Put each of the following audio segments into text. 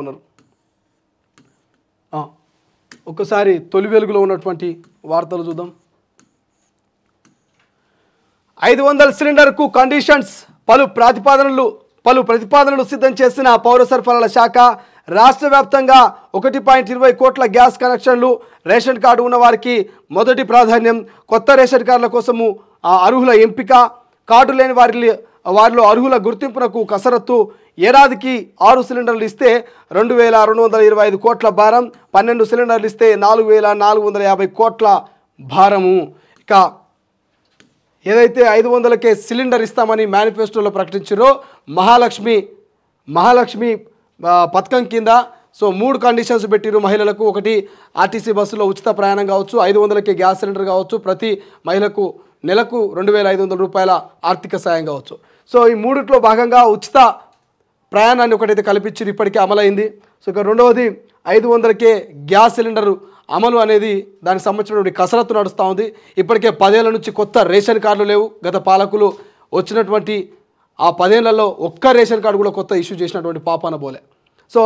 ఉన్నారు తొలి వెలుగులో ఉన్నటువంటి వార్తలు చూద్దాం ఐదు వందల సిలిండర్కు కండిషన్స్ పలు ప్రతిపాదనలు పలు ప్రతిపాదనలు సిద్ధం చేసిన పౌర సరఫరాల శాఖ రాష్ట్ర వ్యాప్తంగా ఒకటి పాయింట్ ఇరవై కోట్ల గ్యాస్ కనెక్షన్లు రేషన్ కార్డు ఉన్న వారికి మొదటి ప్రాధాన్యం కొత్త రేషన్ కార్డుల కోసము అర్హుల ఎంపిక కార్డు లేని వారి వారిలో అర్హుల గుర్తింపునకు కసరత్తు ఏడాదికి ఆరు సిలిండర్లు ఇస్తే రెండు వేల రెండు వందల ఇరవై ఐదు కోట్ల భారం పన్నెండు సిలిండర్లు ఇస్తే నాలుగు వేల నాలుగు వందల యాభై కోట్ల భారము ఇక ఏదైతే ఐదు వందలకే సిలిండర్ ఇస్తామని మేనిఫెస్టోలో ప్రకటించారో మహాలక్ష్మి మహాలక్ష్మి పథకం కింద సో మూడు కండిషన్స్ పెట్టిరు మహిళలకు ఒకటి ఆర్టీసీ బస్సులో ఉచిత ప్రయాణం కావచ్చు ఐదు వందలకి గ్యాస్ సిలిండర్ కావచ్చు ప్రతి మహిళకు నెలకు రెండు వేల ఐదు వందల రూపాయల ఆర్థిక సాయం కావచ్చు సో ఈ మూడిట్లో భాగంగా ఉచిత ప్రయాణాన్ని ఒకటైతే కల్పించి ఇప్పటికే అమలైంది సో ఇక రెండవది ఐదు వందలకే గ్యాస్ సిలిండరు అమలు అనేది దానికి సంబంధించినటువంటి కసరత్తు నడుస్తూ ఉంది ఇప్పటికే పదేళ్ల నుంచి కొత్త రేషన్ కార్డులు లేవు గత పాలకులు వచ్చినటువంటి ఆ పదేళ్లలో ఒక్క రేషన్ కార్డు కూడా కొత్త ఇష్యూ చేసినటువంటి పాపాన బోలే సో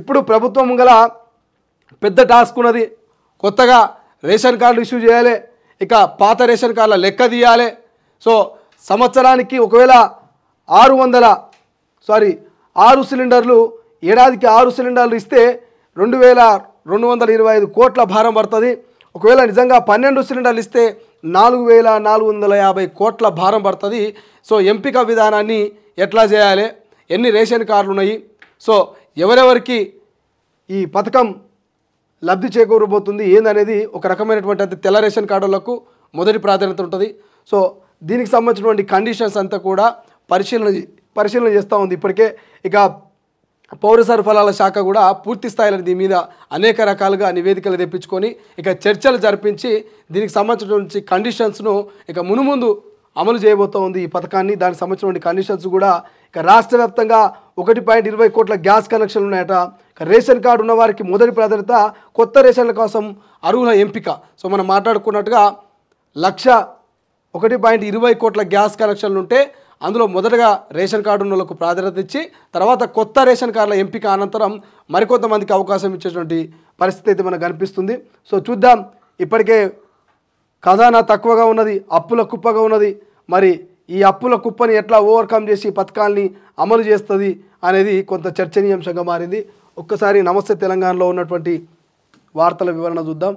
ఇప్పుడు ప్రభుత్వం గల పెద్ద టాస్క్ ఉన్నది కొత్తగా రేషన్ కార్డు ఇష్యూ చేయాలి ఇక పాత రేషన్ కార్డుల లెక్క తీయాలి సో సంవత్సరానికి ఒకవేళ ఆరు వందల సారీ ఆరు సిలిండర్లు ఏడాదికి ఆరు సిలిండర్లు ఇస్తే రెండు వేల రెండు వందల ఇరవై ఐదు కోట్ల భారం పడుతుంది ఒకవేళ నిజంగా పన్నెండు సిలిండర్లు ఇస్తే నాలుగు వేల నాలుగు వందల యాభై కోట్ల భారం పడుతుంది సో ఎంపిక విధానాన్ని ఎట్లా చేయాలి ఎన్ని రేషన్ కార్డులు ఉన్నాయి సో ఎవరెవరికి ఈ పథకం లబ్ధి చేకూరబోతుంది ఏందనేది ఒక రకమైనటువంటి అయితే తెల్ల రేషన్ కార్డులకు మొదటి ప్రాధాన్యత ఉంటుంది సో దీనికి సంబంధించినటువంటి కండిషన్స్ అంతా కూడా పరిశీలన పరిశీలన చేస్తూ ఉంది ఇప్పటికే ఇక పౌర సరఫరాల శాఖ కూడా పూర్తి స్థాయిలో దీని మీద అనేక రకాలుగా నివేదికలు తెప్పించుకొని ఇక చర్చలు జరిపించి దీనికి సంబంధించినటువంటి కండిషన్స్ను ఇక మునుముందు అమలు చేయబోతూ ఉంది ఈ పథకాన్ని దానికి సంబంధించినటువంటి కండిషన్స్ కూడా ఇక రాష్ట్ర వ్యాప్తంగా ఒకటి పాయింట్ ఇరవై కోట్ల గ్యాస్ కనెక్షన్లు ఉన్నాయట రేషన్ కార్డు ఉన్నవారికి మొదటి ప్రాధాన్యత కొత్త రేషన్ల కోసం అర్హుల ఎంపిక సో మనం మాట్లాడుకున్నట్టుగా లక్ష ఒకటి పాయింట్ ఇరవై కోట్ల గ్యాస్ కనెక్షన్లు ఉంటే అందులో మొదటగా రేషన్ కార్డు ఉన్నలకు ప్రాధాన్యత ఇచ్చి తర్వాత కొత్త రేషన్ కార్డుల ఎంపిక అనంతరం మరికొంతమందికి అవకాశం ఇచ్చేటువంటి పరిస్థితి అయితే మనకు కనిపిస్తుంది సో చూద్దాం ఇప్పటికే ఖజానా తక్కువగా ఉన్నది అప్పుల కుప్పగా ఉన్నది మరి ఈ అప్పుల కుప్పని ఎట్లా ఓవర్కమ్ చేసి పథకాల్ని అమలు చేస్తుంది అనేది కొంత చర్చనీయాంశంగా మారింది ఒక్కసారి నమస్తే తెలంగాణలో ఉన్నటువంటి వార్తల వివరణ చూద్దాం